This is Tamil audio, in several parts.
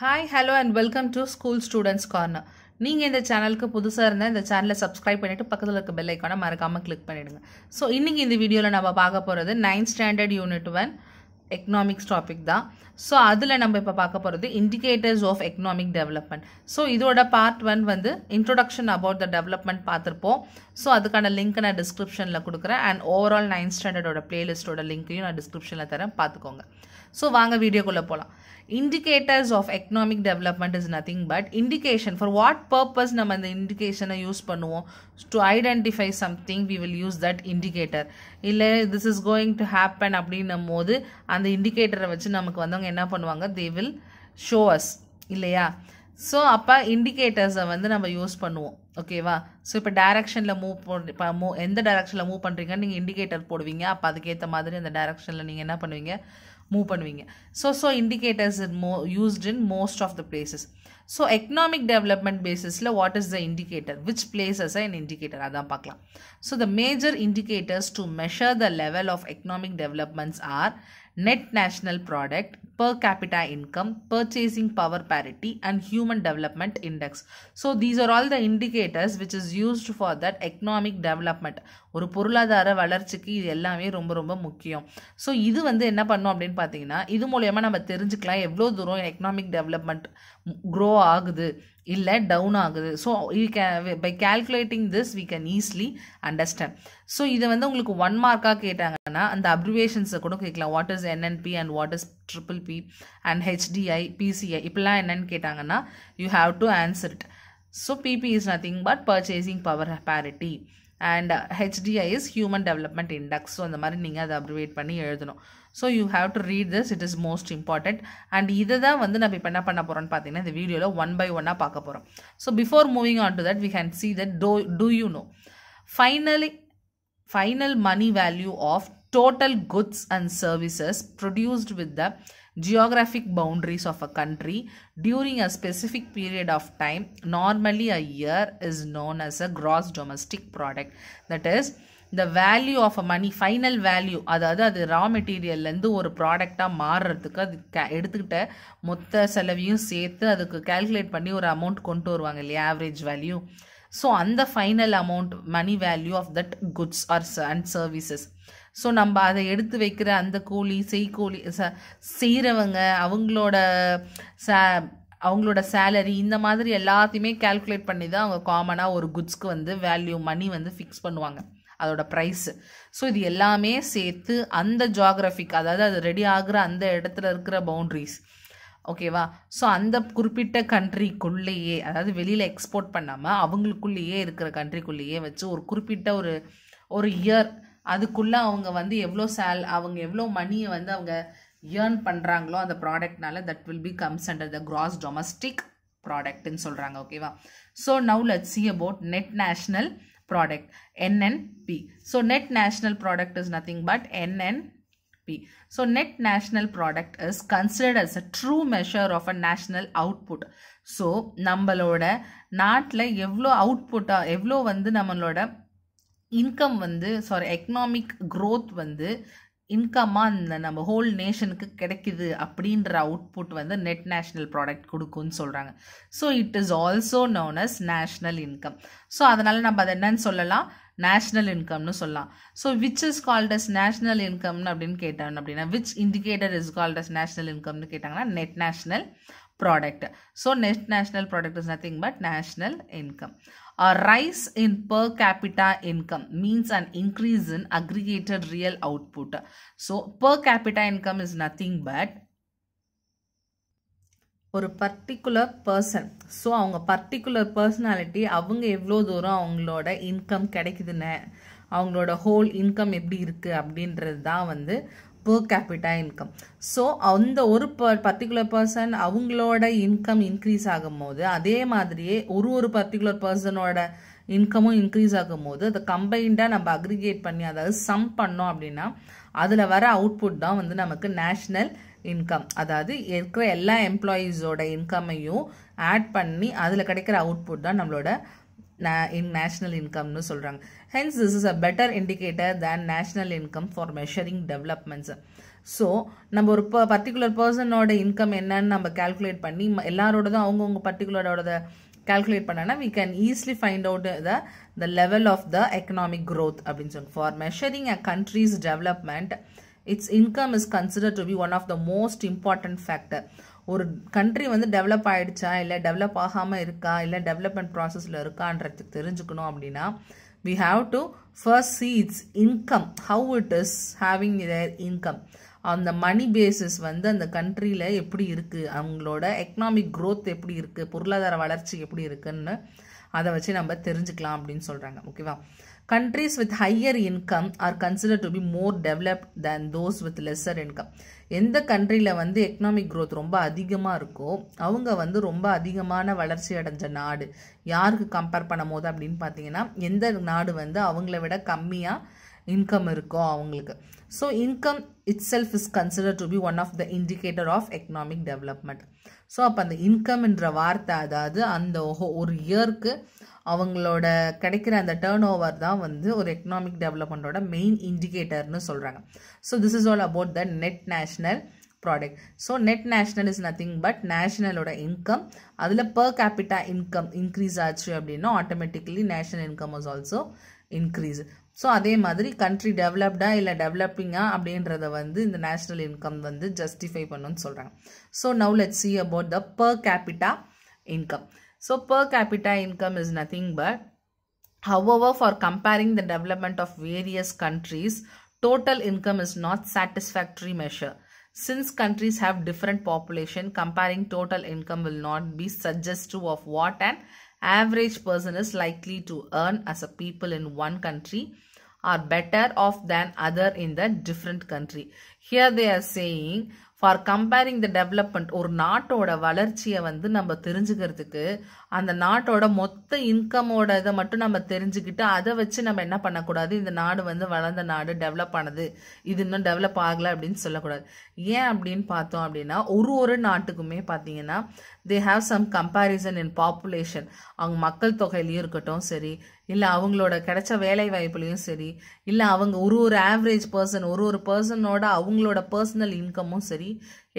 Hi hello and welcome to school students corner நீங்கள் இந்த சேனலுக்கு புதுசாக இருந்தால் இந்த சேனலை சப்ஸ்கிரைப் பண்ணிவிட்டு பக்கத்தில் இருக்க பெல் ஐக்கானை மறக்காமல் கிளிக் பண்ணிவிடுங்க ஸோ இன்றைக்கி இந்த வீடியோவில் நம்ம பார்க்க போகிறது ninth standard unit one economics topic தான் ஸோ அதில் நம்ம இப்போ பார்க்க போகிறது indicators of economic development so இதோட பார்ட் ஒன் வந்து இன்ட்ரொடக்ஷன் அபவுட் த டெவலப்மெண்ட் பார்த்துருப்போம் ஸோ அதுக்கான லிங்க்கை நான் டிஸ்கிரிப்ஷனில் கொடுக்குறேன் அண்ட் ஓவரால் நைன்த் ஸ்டாண்டர்டோட பிளேலிஸ்ட்டோட லிங்க்கையும் நான் டிஸ்கிரிப்ஷனில் தரேன் பார்த்துக்கோங்க ஸோ வாங்க வீடியோக்குள்ளே போகலாம் indicators of economic development is nothing but indication for what purpose நம்ம இந்த இண்டிகேஷனை யூஸ் பண்ணுவோம் to identify something we will use that indicator இல்லை this is going to happen அப்படின்னும் போது அந்த இண்டிகேட்டரை வச்சு நமக்கு வந்தவங்க என்ன பண்ணுவாங்க தே வில் ஷோ அஸ் இல்லையா ஸோ அப்போ இண்டிகேட்டர்ஸை வந்து நம்ம யூஸ் பண்ணுவோம் ஓகேவா ஸோ இப்போ டேரெக்ஷனில் மூவ் இப்போ மூ எந்த டேரெக்ஷனில் மூவ் பண்ணுறீங்கன்னு நீங்கள் இண்டிகேட்டர் போடுவீங்க அப்போ அதுக்கேற்ற மாதிரி அந்த டேரெக்ஷனில் நீங்கள் என்ன பண்ணுவீங்க மூவ் பண்ணுவீங்க ஸோ ஸோ இண்டிகேட்டர்ஸ் இட் மோ used in most of the places so economic development பேசிஸில் what is the indicator which places and indicator அதான் பார்க்கலாம் so the major indicators to measure the level of economic developments are net national product, per capita income, purchasing power parity and human development index. So these are all the indicators which is used for that economic development. ஒரு பொருளாதார வளர்ச்சிக்கு இது எல்லாமே ரொம்ப ரொம்ப முக்கியம் ஸோ இது வந்து என்ன பண்ணும் அப்படின்னு பார்த்தீங்கன்னா இது மூலயமா நம்ம தெரிஞ்சுக்கலாம் எவ்வளோ தூரம் எக்கனாமிக் டெவலப்மெண்ட் க்ரோ ஆகுது இல்லை டவுன் ஆகுது so you can by calculating this we can easily understand so இதை வந்து உங்களுக்கு ஒன் மார்க்காக கேட்டாங்கன்னா அந்த அப்ரிவேஷன்ஸை கூட கேட்கலாம் what is NNP and what is triple P and HDI PCI இப்படிலாம் என்னன்னு கேட்டாங்கன்னா you have to answer it so PP is nothing but purchasing power parity and HDI is human development index so அந்த மாதிரி நீங்கள் அதை அப்ரிவேட் பண்ணி எழுதணும் so you have to read this it is most And and இதை தான் வந்து நம்ம இப்போ என்ன பண்ண போகிறோம்னு பார்த்தீங்கன்னா இந்த வீடியோவில் ஒன் பை ஒன்னாக பார்க்க போகிறோம் so before moving on to that we can see that do to you know finally final money value of total goods and services produced with the geographic boundaries of a country during a specific period of time, normally a year, is known as a gross domestic product. That is, இந்த value of a money final value அதாவது அது ரா மெட்டீரியல்லேருந்து ஒரு ப்ராடக்டாக மாறுறதுக்கு அது கே எடுத்துக்கிட்ட மொத்த செலவையும் சேர்த்து அதுக்கு கால்குலேட் பண்ணி ஒரு அமௌண்ட் கொண்டு வருவாங்க இல்லையா ஆவரேஜ் வேல்யூ ஸோ அந்த final amount money value of that goods or and services so நம்ம அதை எடுத்து வைக்கிற அந்த கூலி செய்கூலி ச செய்கிறவங்க அவங்களோட ச அவங்களோட சேலரி இந்த மாதிரி எல்லாத்தையுமே கால்குலேட் பண்ணி தான் அவங்க காமனாக ஒரு குட்ஸ்க்கு வந்து வேல்யூ மணி வந்து ஃபிக்ஸ் பண்ணுவாங்க அதோட ப்ரைஸு ஸோ இது எல்லாமே சேர்த்து அந்த ஜாகிரஃபிக் அதாவது அது ரெடி ஆகிற அந்த இடத்துல இருக்கிற பவுண்ட்ரிஸ் ஓகேவா ஸோ அந்த குறிப்பிட்ட கண்ட்ரிக்குள்ளேயே அதாவது வெளியில் எக்ஸ்போர்ட் பண்ணாமல் அவங்களுக்குள்ளேயே இருக்கிற கண்ட்ரிக்குள்ளேயே வச்சு ஒரு குறிப்பிட்ட ஒரு ஒரு இயர் அதுக்குள்ளே அவங்க வந்து எவ்வளோ சேல் அவங்க எவ்வளோ மணியை வந்து அவங்க ஏர்ன் பண்ணுறாங்களோ அந்த ப்ராடக்ட்னால that will be comes under the gross domestic ப்ராடக்ட்டுன்னு சொல்கிறாங்க ஓகேவா so now let see about net national product NNP. So net national product is nothing but NNP. So net national product is considered as a true measure of a national output. So நம்மளோட நாட்டில் எவ்வளோ அவுட்புட்டாக எவ்வளோ வந்து நம்மளோட income வந்து sorry economic growth வந்து இன்கம்மாக இந்த நம்ம ஹோல் நேஷனுக்கு கிடைக்கிது அப்படின்ற அவுட்புட் வந்து நெட் நேஷ்னல் ப்ராடக்ட் கொடுக்கும்னு சொல்கிறாங்க so it is also known as national income so அதனால் நம்ம அதை என்னன்னு சொல்லலாம் நேஷ்னல் இன்கம்னு சொல்லலாம் so which is called as national இன்கம்னு அப்படின்னு கேட்டாங்க அப்படின்னா which indicator is called as national இன்கம்னு கேட்டாங்கன்னா net national product so net national product is nothing but national income A rise in per capita income means an increase in aggregated real output. So, per capita income is nothing but ஒரு பர்டிகுலர் பர்சன் ஸோ அவங்க பர்டிகுலர் பர்சனாலிட்டி அவங்க எவ்வளோ தூரம் அவங்களோட இன்கம் கிடைக்குதுன்னு அவங்களோட ஹோல் இன்கம் எப்படி இருக்குது அப்படின்றது தான் வந்து பேர் கேபிட்டா இன்கம் ஸோ அந்த ஒரு பர்டிகுலர் பர்சன் அவங்களோட இன்கம் இன்க்ரீஸ் ஆகும் போது அதே மாதிரியே ஒரு ஒரு பர்டிகுலர் பர்சனோட இன்கமும் இன்க்ரீஸ் ஆகும் போது அதை கம்பைண்டாக நம்ம அக்ரிகேட் பண்ணி அதாவது சம் பண்ணோம் அப்படின்னா அதில் வர அவுட்புட் தான் வந்து நமக்கு நேஷ்னல் இன்கம் அதாவது இருக்கிற எல்லா எம்ப்ளாயீஸோட இன்கம்மையும் ஆட் பண்ணி அதில் கிடைக்கிற அவுட்புட் தான் நம்மளோட இன் national இன்கம்னு சொல்கிறாங்க hence this is a better indicator than than income for measuring measuring developments so நம்ம ஒரு பர்டிகுலர் பர்சனோட இன்கம் என்னன்னு நம்ம கால்குலேட் பண்ணி எல்லாரோடதும் அவங்கவுங்க பர்டிகுலரோட கால்குலேட் பண்ணனா we can easily find out the the level of the economic growth அப்படின்னு சொல்லுங்க for measuring a country's development its income is consider to be one of the most important factor ஒரு கண்ட்ரி வந்து டெவலப் ஆகிடுச்சா இல்லை டெவலப் ஆகாமல் இருக்கா இல்லை டெவலப்மெண்ட் ப்ராசஸில் இருக்கான்றது தெரிஞ்சுக்கணும் அப்படின்னா we have to first see its income how it is having their income அந்த மணி பேசிஸ் வந்து அந்த கண்ட்ரியில் எப்படி இருக்குது அவங்களோட எக்கனாமிக் க்ரோத் எப்படி இருக்குது பொருளாதார வளர்ச்சி எப்படி இருக்குன்னு அதை வச்சு நம்ம தெரிஞ்சுக்கலாம் அப்படின்னு சொல்கிறாங்க ஓகேவா countries with higher income are considered to be more developed than those with lesser income எந்த கண்ட்ரியில் வந்து எக்கனாமிக் க்ரோத் ரொம்ப அதிகமாக இருக்கோ அவங்க வந்து ரொம்ப அதிகமான வளர்ச்சி அடைஞ்ச நாடு யாருக்கு கம்பேர் பண்ணும் போது அப்படின்னு பார்த்தீங்கன்னா எந்த நாடு வந்து அவங்கள விட கம்மியாக இன்கம் இருக்கும் அவங்களுக்கு so income itself is consider to be one of the indicator of economic development so அப்போ அந்த இன்கம்ன்ற வார்த்தை அதாவது அந்த ஒரு இயருக்கு அவங்களோட கிடைக்கிற அந்த டேர்ன் ஓவர் தான் வந்து ஒரு எக்கனாமிக் டெவலப்மெண்ட்டோட மெயின் இண்டிகேட்டர்னு சொல்கிறாங்க so this is all about the net national product so net national is nothing but நேஷ்னலோட இன்கம் அதில் பர் கேபிட்டா இன்கம் இன்க்ரீஸ் ஆச்சு அப்படின்னா automatically national income is also increase So, so அதே மாதிரி கண்ட்ரி டெவலப்டா இல்லை டெவலப்பிங்கா அப்படின்றத வந்து இந்த நேஷ்னல் இன்கம் வந்து ஜஸ்டிஃபை பண்ணுன்னு So now let's see about the per capita income. So per capita income is nothing but. however for comparing the development of various countries total income is not satisfactory measure since countries have different population comparing total income will not be suggestive of what an average person is likely to earn as a people in one country are better off than other in the different country here they are saying for comparing the development ஒரு நாட்டோட வளர்ச்சியை வந்து நம்ம தெரிஞ்சுக்கிறதுக்கு அந்த நாட்டோட மொத்த இன்கமோட இதை மட்டும் நம்ம தெரிஞ்சுக்கிட்டு அதை வச்சு நம்ம என்ன பண்ணக்கூடாது இந்த நாடு வந்து வளர்ந்த நாடு டெவலப் ஆனது இது இன்னும் டெவலப் ஆகலை அப்படின்னு சொல்லக்கூடாது ஏன் அப்படின்னு பார்த்தோம் அப்படின்னா ஒரு ஒரு நாட்டுக்குமே பார்த்தீங்கன்னா they have some comparison in population அவங்க மக்கள் தொகையிலையும் இருக்கட்டும் சரி இல்லை அவங்களோட கிடைச்ச வேலை வாய்ப்புலையும் சரி இல்லை அவங்க ஒரு ஒரு ஆவரேஜ் பர்சன் ஒரு ஒரு பர்சனோட அவங்களோட பர்சனல் இன்கமும் சரி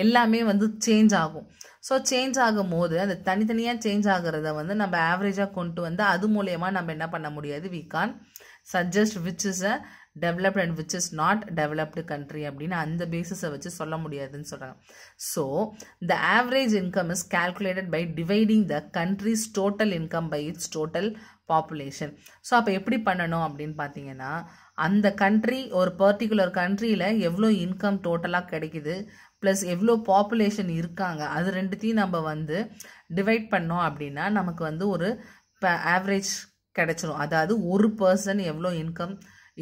எல்லாமே வந்து சேஞ்ச் ஆகும் ஸோ சேஞ்ச் ஆகும் போது அந்த தனித்தனியாக சேஞ்ச் ஆகிறத வந்து நம்ம ஆவரேஜாக கொண்டு வந்து அது மூலயமா நம்ம என்ன பண்ண முடியாது we can suggest which is a developed and which is not developed country அப்படின்னு அந்த பேசிஸை வச்சு சொல்ல முடியாதுன்னு சொல்கிறாங்க so the average income is calculated by dividing the country's total income by its total population so அப்போ எப்படி பண்ணணும் அப்படின்னு பார்த்தீங்கன்னா அந்த கண்ட்ரி ஒரு பர்டிகுலர் கண்ட்ரியில் எவ்வளோ இன்கம் டோட்டலாக கிடைக்குது ப்ளஸ் எவ்வளோ பாப்புலேஷன் இருக்காங்க அது ரெண்டுத்தையும் நம்ம வந்து டிவைட் பண்ணோம் அப்படின்னா நமக்கு வந்து ஒரு ஆவரேஜ் கிடைச்சிரும் அதாவது ஒரு பர்சன் எவ்வளோ இன்கம்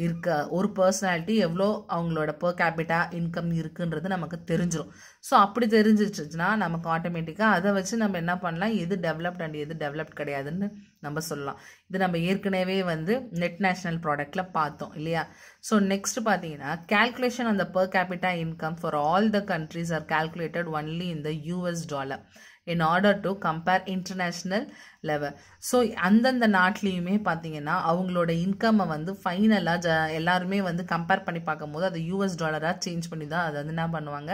இருக்க ஒரு பர்சனாலிட்டி எவ்வளோ அவங்களோட பர் கேபிட்டா இன்கம் இருக்குன்றது நமக்கு தெரிஞ்சிடும் ஸோ அப்படி தெரிஞ்சிச்சுன்னா நமக்கு ஆட்டோமேட்டிக்காக அதை வச்சு நம்ம என்ன பண்ணலாம் எது டெவலப்ட் அண்ட் எது டெவலப்ட் கிடையாதுன்னு நம்ம சொல்லலாம் இது நம்ம ஏற்கனவே வந்து நெட் நேஷனல் ப்ராடக்டில் பார்த்தோம் இல்லையா ஸோ நெக்ஸ்ட் பார்த்தீங்கன்னா கேல்குலேஷன் அந்த per capita income for all the countries are calculated only the US dollar in order to compare international level so அந்தந்த நாட்லேயுமே பார்த்தீங்கன்னா அவங்களோட இன்கம்மை வந்து ஃபைனலாக ஜ எல்லாருமே வந்து கம்பேர் பண்ணி பார்க்கும்போது அதை யூஎஸ் டாலராக சேஞ்ச் பண்ணி தான் அதை வந்து என்ன பண்ணுவாங்க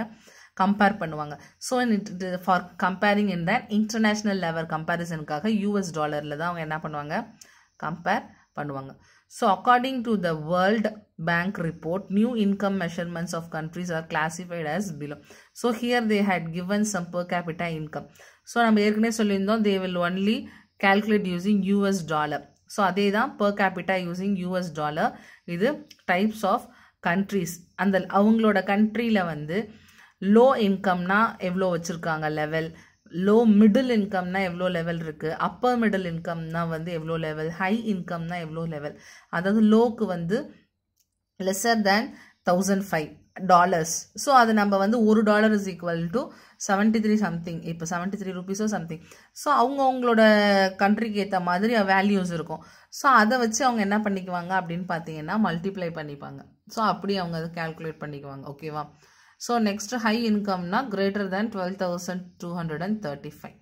கம்பேர் பண்ணுவாங்க so it for comparing in that international level கம்பேரிசனுக்காக யூஎஸ் டாலரில் தான் அவங்க என்ன பண்ணுவாங்க கம்பேர் பண்ணுவாங்க so according to the world bank report new income measurements of countries are classified as below so here they had given some per capita income so நம்ம ஏற்கனவே சொல்லியிருந்தோம் they will only calculate using US dollar so அதே தான் per capita using US dollar இது டைப்ஸ் ஆஃப் கண்ட்ரீஸ் அந்த அவங்களோட கண்ட்ரியில் வந்து லோ இன்கம்னா எவ்வளோ வச்சுருக்காங்க லெவல் லோ மிடில் இன்கம்னா எவ்வளோ லெவல் இருக்குது அப்பர் மிடில் இன்கம்னா வந்து எவ்வளோ லெவல் ஹை இன்கம்னா எவ்வளோ லெவல் அதாவது லோக்கு வந்து lesser than thousand five dollars so அது நம்ம வந்து ஒரு dollar is equal to seventy three something இப்போ செவன்ட்டி த்ரீ ருபீஸோ சம்திங் ஸோ அவங்க அவங்களோட கண்ட்ரிக்கு ஏற்ற மாதிரி வேல்யூஸ் இருக்கும் ஸோ அதை வச்சு அவங்க என்ன பண்ணிக்குவாங்க அப்படின்னு பார்த்தீங்கன்னா மல்டிப்ளை பண்ணிப்பாங்க ஸோ அப்படி அவங்க அதை கேல்குலேட் பண்ணிக்குவாங்க ஓகேவா ஸோ நெக்ஸ்ட் ஹை இன்கம்னா greater than twelve thousand two hundred and thirty five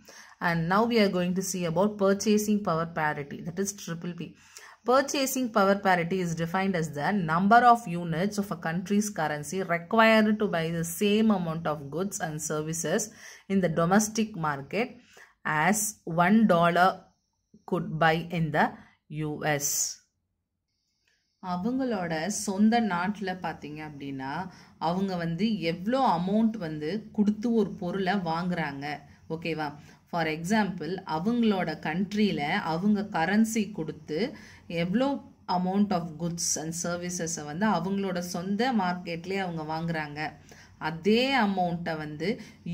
and now we are going to see about purchasing power parity that is triple P Purchasing power parity is defined as the number of units of a country's currency required to buy the same amount of goods and services in the domestic market as one dollar could buy in the US. அவங்களோட சொந்த நாட்டில் பார்த்தீங்க அப்படின்னா அவங்க வந்து எவ்வளோ அமௌண்ட் வந்து கொடுத்து ஒரு பொருளை வாங்குறாங்க ஓகேவா ஃபார் எக்ஸாம்பிள் அவங்களோட கண்ட்ரியில் அவங்க கரன்சி கொடுத்து எவ்வளோ அமௌண்ட் ஆஃப் குட்ஸ் அண்ட் சர்வீசஸை வந்து அவங்களோட சொந்த மார்க்கெட்லேயே அவங்க வாங்குகிறாங்க அதே அமௌண்ட்டை வந்து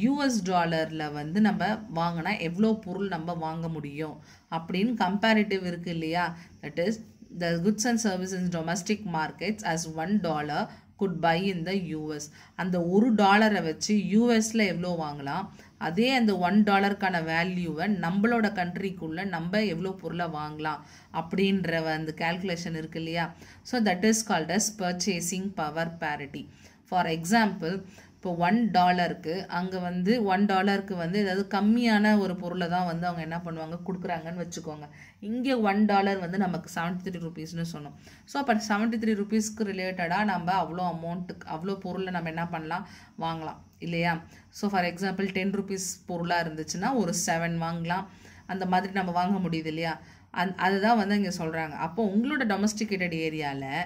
யூஎஸ் டாலரில் வந்து நம்ம வாங்கினா எவ்வளோ பொருள் நம்ம வாங்க முடியும் அப்படின்னு கம்பேரிட்டிவ் இருக்குது இல்லையா that is the goods and services domestic markets as one dollar could buy in the US அந்த ஒரு டாலரை வச்சு யூஎஸில் எவ்வளோ வாங்கலாம் அதே அந்த ஒன் டாலருக்கான வேல்யூவை நம்மளோட கண்ட்ரிக்குள்ளே நம்ம எவ்வளோ பொருளை வாங்கலாம் அப்படின்ற அந்த கேல்குலேஷன் இருக்கு இல்லையா so that is called as purchasing power parity for example இப்போ ஒன் டாலருக்கு அங்கே வந்து ஒன் டாலருக்கு வந்து ஏதாவது கம்மியான ஒரு பொருளை தான் வந்து அவங்க என்ன பண்ணுவாங்க கொடுக்குறாங்கன்னு வச்சுக்கோங்க இங்கே ஒன் டாலர் வந்து நமக்கு செவன்ட்டி த்ரீ ருபீஸ்னு சொன்னோம் ஸோ அப்போ செவன்ட்டி த்ரீ ருபீஸ்க்கு ரிலேட்டடாக நம்ம அவ்வளோ அமௌண்ட்டுக்கு அவ்வளோ பொருளை நம்ம என்ன பண்ணலாம் வாங்கலாம் இல்லையா so for example ten rupees பொருளாக இருந்துச்சுன்னா ஒரு செவன் வாங்கலாம் அந்த மாதிரி நம்ம வாங்க முடியுது இல்லையா அந் அதுதான் வந்து இங்கே சொல்கிறாங்க அப்போ உங்களோட டொமஸ்டிகேட்டட் ஏரியாவில்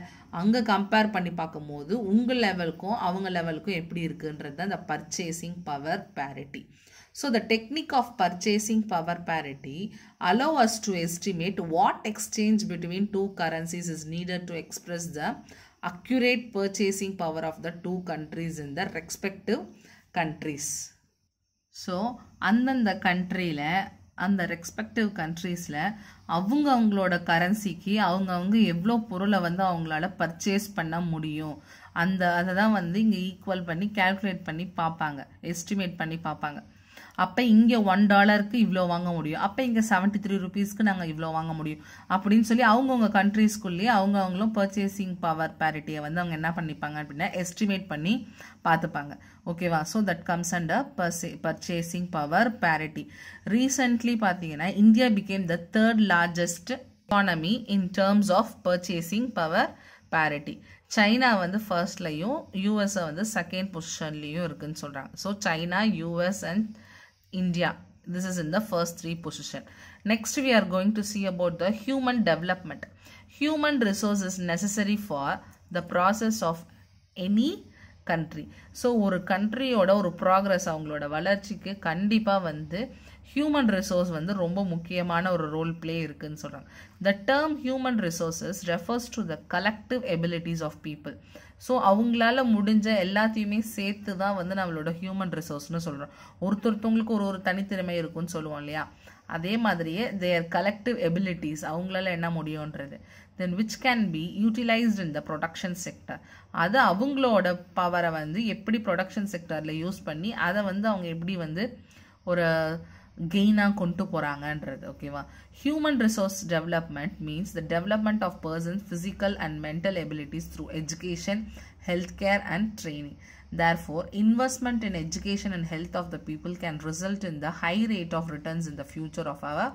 அங்கே கம்பேர் பண்ணி பார்க்கும்போது உங்கள் லெவலுக்கும் அவங்க லெவலுக்கும் எப்படி இருக்குன்றது தான் இந்த purchasing power parity so the technique of purchasing power parity allow us to estimate what exchange between two currencies is needed to express the accurate purchasing power of the two countries in the respective countries so அந்தந்த கண்ட்ரியில் அந்த ரெஸ்பெக்டிவ் கண்ட்ரீஸில் அவங்க அவங்களோட கரன்சிக்கு அவங்க அவங்க எவ்வளோ பொருளை வந்து அவங்களால பர்ச்சேஸ் பண்ண முடியும் அந்த அதை தான் வந்து இங்கே ஈக்குவல் பண்ணி கேல்குலேட் பண்ணி பார்ப்பாங்க எஸ்டிமேட் பண்ணி பார்ப்பாங்க அப்போ இங்கே ஒன் டாலருக்கு இவ்வளோ வாங்க முடியும் அப்போ இங்கே செவன்ட்டி த்ரீ ருபீஸ்க்கு நாங்கள் இவ்வளோ வாங்க முடியும் அப்படின்னு சொல்லி அவங்கவுங்க கண்ட்ரீஸ்க்குள்ளேயே அவங்க அவங்களும் பர்ச்சேசிங் பவர் பேரிட்டியை வந்து அவங்க என்ன பண்ணிப்பாங்க அப்படின்னா எஸ்டிமேட் பண்ணி பார்த்துப்பாங்க ஓகேவா so that comes and a பர்சே பர்ச்சேசிங் பவர் பேரிட்டி ரீசெண்ட்லி பார்த்தீங்கன்னா India became the third largest economy in terms of purchasing power parity China வந்து ஃபர்ஸ்ட்லையும் யூஎஸ்ஐ வந்து செகண்ட் பொசிஷன்லேயும் இருக்குதுன்னு சொல்கிறாங்க so China US and India. This is in the first three position. Next, we are going to see about the human development. Human resource is necessary for the process of any country so ஒரு கண்ட்ரியோட ஒரு ப்ராக்ரஸ் அவங்களோட வளர்ச்சிக்கு கண்டிப்பாக வந்து ஹியூமன் ரிசோர்ஸ் வந்து ரொம்ப முக்கியமான ஒரு ரோல் பிளே இருக்குதுன்னு சொல்கிறாங்க the term human resources refers to the collective abilities of people so அவங்களால முடிஞ்ச எல்லாத்தையுமே சேர்த்து தான் வந்து நம்மளோட ஹியூமன் ரிசோர்ஸ்னு சொல்கிறோம் ஒருத்தொருத்தவங்களுக்கு ஒரு ஒரு தனித்திறமை இருக்குன்னு சொல்லுவோம் இல்லையா அதே மாதிரியே தேர் கலெக்டிவ் எபிலிட்டிஸ் அவங்களால என்ன முடியுன்றது then which can be utilised in the production sector அது அவங்களோட பவரை வந்து எப்படி ப்ரொடக்ஷன் செக்டரில் யூஸ் பண்ணி அதை வந்து அவங்க எப்படி வந்து ஒரு கெயினாக கொண்டு போகிறாங்கன்றது ஓகேவா human resource development means the development of persons physical and mental abilities through education health care and training for investment in education and health of the people can result in the high rate of returns in the future of our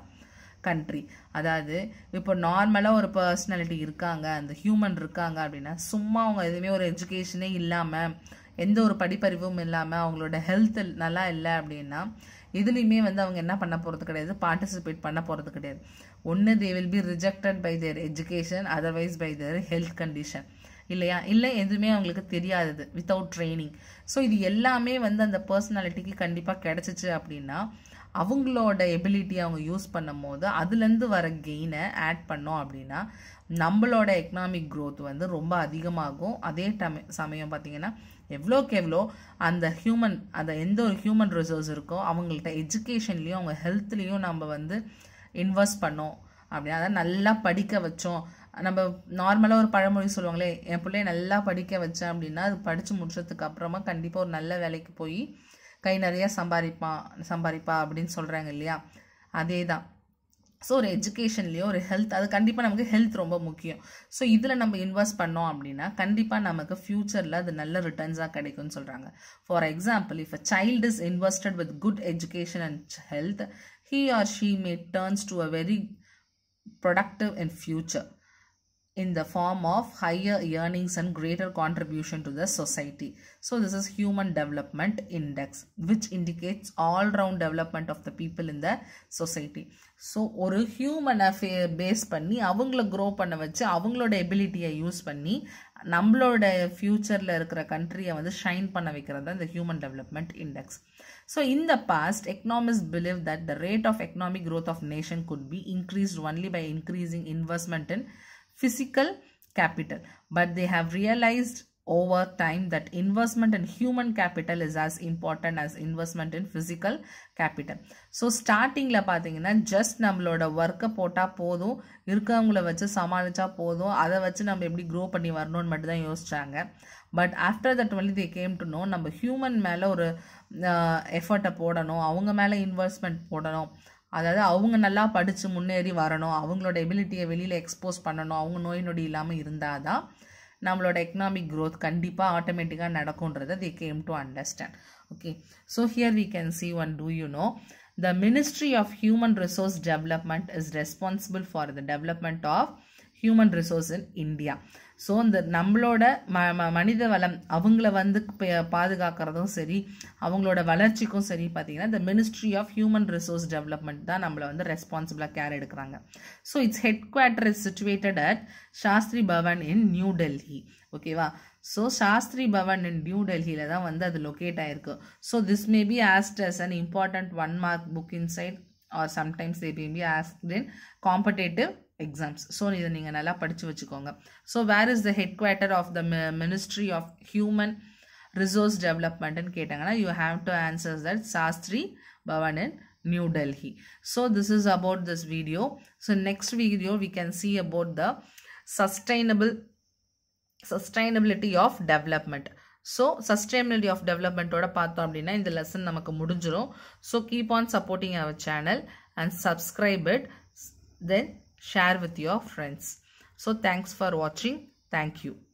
country அதாவது இப்போ நார்மலாக ஒரு பர்சனாலிட்டி இருக்காங்க அந்த ஹியூமன் இருக்காங்க அப்படின்னா சும்மா அவங்க எதுவுமே ஒரு எஜுகேஷனே இல்லாமல் எந்த ஒரு படிப்பறிவும் இல்லாமல் அவங்களோட ஹெல்த் நல்லா இல்லை அப்படின்னா இதுலேயுமே வந்து அவங்க என்ன பண்ண போகிறது கிடையாது பார்ட்டிசிபேட் பண்ண போகிறது கிடையாது ஒன்று they will be rejected by their education otherwise by their health condition இல்லையா இல்லை எதுவுமே அவங்களுக்கு தெரியாதது வித்தவுட் ட்ரைனிங் ஸோ இது எல்லாமே வந்து அந்த பர்சனாலிட்டிக்கு கண்டிப்பாக கிடச்சிச்சு அப்படின்னா அவங்களோட எபிலிட்டி அவங்க யூஸ் பண்ணும் போது அதுலேருந்து வர கெயினை ஆட் பண்ணோம் அப்படின்னா நம்மளோட எக்கனாமிக் க்ரோத் வந்து ரொம்ப அதிகமாகும் அதே டம் சமயம் பார்த்திங்கன்னா எவ்வளோக்கு எவ்வளோ அந்த ஹியூமன் அந்த எந்த ஒரு ஹியூமன் ரிசோர்ஸ் இருக்கோ அவங்கள்ட்ட எஜுகேஷன்லேயும் அவங்க ஹெல்த்லேயும் நம்ம வந்து இன்வெஸ்ட் பண்ணோம் அப்படின்னா அதான் நல்லா படிக்க வச்சோம் நம்ம நார்மலாக ஒரு பழமொழி சொல்லுவாங்களே என் பிள்ளைய நல்லா படிக்க வச்சேன் அப்படின்னா அது படித்து முடிச்சதுக்கு அப்புறமா கண்டிப்பாக ஒரு நல்ல வேலைக்கு போய் கை நிறையா சம்பாதிப்பான் சம்பாதிப்பா அப்படின்னு சொல்கிறாங்க இல்லையா அதே தான் ஸோ ஒரு எஜுகேஷன்லேயும் ஒரு ஹெல்த் அது கண்டிப்பாக நமக்கு ஹெல்த் ரொம்ப முக்கியம் ஸோ இதில் நம்ம இன்வெஸ்ட் பண்ணோம் அப்படின்னா கண்டிப்பாக நமக்கு ஃப்யூச்சரில் அது நல்ல ரிட்டர்ன்ஸாக கிடைக்கும்னு சொல்கிறாங்க for example if a child is invested with good education and health he or she may turns to a very productive in future in the form of higher earnings and greater contribution to the society. So this is human development index which indicates all round development of the people in the society. So ஒரு ஹியூமனை ஃபே பேஸ் பண்ணி அவங்கள க்ரோ பண்ண வச்சு அவங்களோட எபிலிட்டியை யூஸ் பண்ணி நம்மளோட ஃப்யூச்சரில் இருக்கிற கண்ட்ரியை வந்து ஷைன் பண்ண வைக்கிறது தான் இந்த ஹியூமன் டெவலப்மெண்ட் இண்டெக்ஸ் ஸோ இந்த past economies believe that the rate of economic growth of nation could be increased only by increasing investment in physical capital but they have realised over time that investment in human capital is as important as investment in physical capital. So la பார்த்தீங்கன்னா just நம்மளோட ஒர்க்கை போட்டால் போதும் இருக்கவங்கள வச்சு சமாளித்தா போதும் அதை வச்சு நம்ம எப்படி க்ரோ பண்ணி வரணும்னு mattum தான் yosichanga but after that only they came to know நம்ம human மேலே ஒரு எஃபர்ட்டை போடணும் அவங்க மேலே இன்வெஸ்ட்மெண்ட் போடணும் அதாவது அவங்க நல்லா படித்து முன்னேறி வரணும் அவங்களோட எபிலிட்டியை வெளியில் எக்ஸ்போஸ் பண்ணணும் அவங்க நோய் நொடி இல்லாமல் இருந்தால் தான் நம்மளோட எக்கனாமிக் க்ரோத் கண்டிப்பாக ஆட்டோமேட்டிக்காக நடக்கும்ன்றதை they came to understand okay so here we can see one two you know the Ministry of Human Resource Development is responsible for the development of human resource in India so இந்த நம்மளோட ம ம மனித வளம் அவங்கள வந்து பாதுகாக்கிறதும் சரி அவங்களோட வளர்ச்சிக்கும் சரி பார்த்திங்கன்னா இந்த ministry of human resource development தான் நம்மளை வந்து ரெஸ்பான்சிபிளாக கேர் எடுக்கிறாங்க so its head quarter is situated at Shastri Bhavan in New Delhi ஓகேவா so Shastri Bhavan in New டெல்லியில் தான் வந்து அது லொக்கேட் ஆகிருக்கு so this may be asked as an important one mark book inside or sometimes they be asked in competitive exams so இதை நீங்கள் நல்லா படித்து வச்சுக்கோங்க so where is the head quarter of the ministry of human resource டெவலப்மெண்ட்டுன்னு கேட்டாங்கன்னா you have to answers that Shastri Bhavan in New Delhi. So this is about this video so next video we can see about the sustainable sustainability of development. So sustainability of டெவலப்மெண்ட்டோட பார்த்தோம் அப்படின்னா இந்த லெசன் நமக்கு முடிஞ்சிடும் so keep on supporting our channel and subscribe it then share with your friends. So thanks for watching. Thank you.